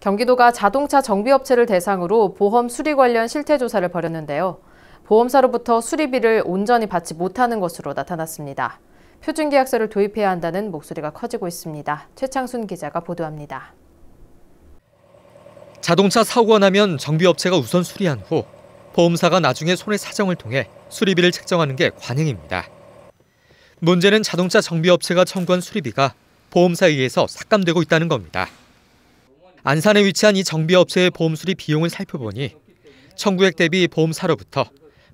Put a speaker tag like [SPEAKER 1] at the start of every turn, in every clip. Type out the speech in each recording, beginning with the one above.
[SPEAKER 1] 경기도가 자동차 정비업체를 대상으로 보험 수리 관련 실태조사를 벌였는데요. 보험사로부터 수리비를 온전히 받지 못하는 것으로 나타났습니다. 표준계약서를 도입해야 한다는 목소리가 커지고 있습니다. 최창순 기자가 보도합니다.
[SPEAKER 2] 자동차 사고가 나면 정비업체가 우선 수리한 후 보험사가 나중에 손해 사정을 통해 수리비를 책정하는 게 관행입니다. 문제는 자동차 정비업체가 청구한 수리비가 보험사에 의해서 삭감되고 있다는 겁니다. 안산에 위치한 이 정비업체의 보험 수리 비용을 살펴보니 청구액 대비 보험사로부터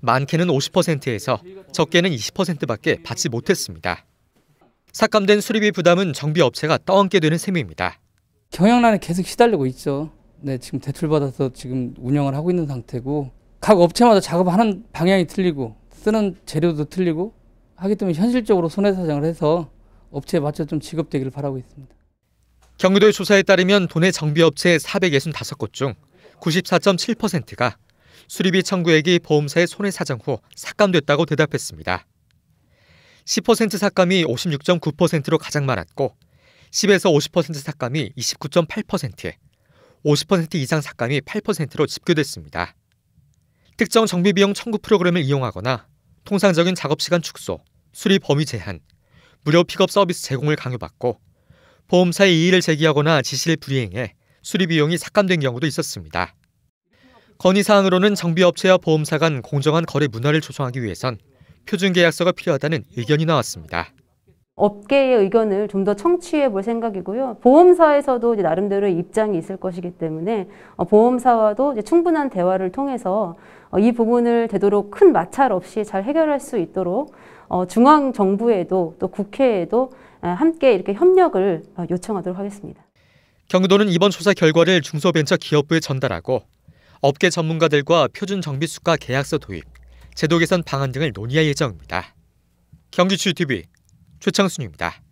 [SPEAKER 2] 많게는 50%에서 적게는 20%밖에 받지 못했습니다. 삭감된 수리비 부담은 정비업체가 떠안게 되는 셈입니다.
[SPEAKER 3] 경영난에 계속 시달리고 있죠. 네, 지금 대출받아서 지금 운영을 하고 있는 상태고 각 업체마다 작업하는 방향이 틀리고 쓰는 재료도 틀리고 하기 때문에 현실적으로 손해사정을 해서 업체에 맞춰 좀 지급되기를 바라고 있습니다. 경기도의 조사에
[SPEAKER 2] 따르면 도내 정비업체 465곳 중 94.7%가 수리비 청구액이 보험사의 손해 사정 후 삭감됐다고 대답했습니다. 10% 삭감이 56.9%로 가장 많았고 10에서 50% 삭감이 29.8%, 50% 이상 삭감이 8%로 집계됐습니다. 특정 정비비용 청구 프로그램을 이용하거나 통상적인 작업시간 축소, 수리 범위 제한, 무료 픽업 서비스 제공을 강요받고 보험사의 이의를 제기하거나 지시를 불이행해 수리 비용이 삭감된 경우도 있었습니다. 건의 사항으로는 정비업체와 보험사 간 공정한 거래 문화를 조성하기 위해선 표준 계약서가 필요하다는 의견이 나왔습니다.
[SPEAKER 4] 업계의 의견을 좀 더 청취해 볼 생각이고요. 보험사에서도 나름대로 입장이 있을 것이기 때문에 어, 보험사와도 충분한 대화를 통해서 어, 이 부분을 되도록 큰 마찰 없이 잘 해결할 수 있도록 어, 중앙 정부에도 또 국회에도 어, 함께 이렇게 협력을 어, 요청하도록 하겠습니다.
[SPEAKER 2] 경기도는 이번 조사 결과를 중소벤처기업부에 전달하고 업계 전문가들과 표준 정비수가 계약서 도입, 제도 개선 방안 등을 논의할 예정입니다. 경기추TV 최창순입니다.